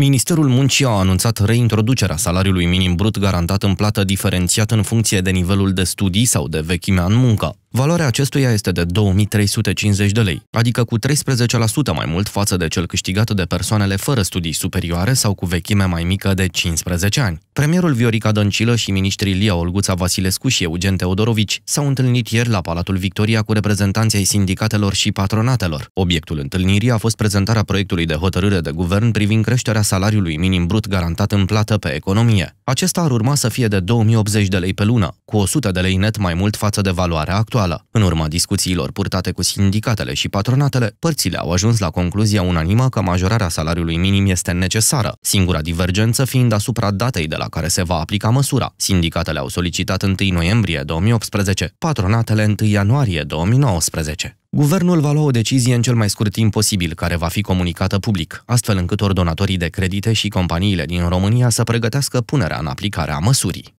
Ministerul Muncii a anunțat reintroducerea salariului minim brut garantat în plată diferențiat în funcție de nivelul de studii sau de vechimea în muncă. Valoarea acestuia este de 2350 de lei, adică cu 13% mai mult față de cel câștigat de persoanele fără studii superioare sau cu vechime mai mică de 15 ani. Premierul Viorica Dăncilă și ministrii Lia Olguța Vasilescu și Eugen Teodorovici s-au întâlnit ieri la Palatul Victoria cu reprezentanții sindicatelor și patronatelor. Obiectul întâlnirii a fost prezentarea proiectului de hotărâre de guvern privind creșterea salariului minim brut garantat în plată pe economie. Acesta ar urma să fie de 2080 de lei pe lună, cu 100 de lei net mai mult față de valoarea actuală sindicală. În urma discuțiilor purtate cu sindicatele și patronatele, părțile au ajuns la concluzia unanimă că majorarea salariului minim este necesară, singura divergență fiind asupra datei de la care se va aplica măsura. Sindicatele au solicitat 1 noiembrie 2018, patronatele 1 ianuarie 2019. Guvernul va lua o decizie în cel mai scurt timp posibil, care va fi comunicată public, astfel încât ordonatorii de credite și companiile din România să pregătească punerea în aplicare a măsurii.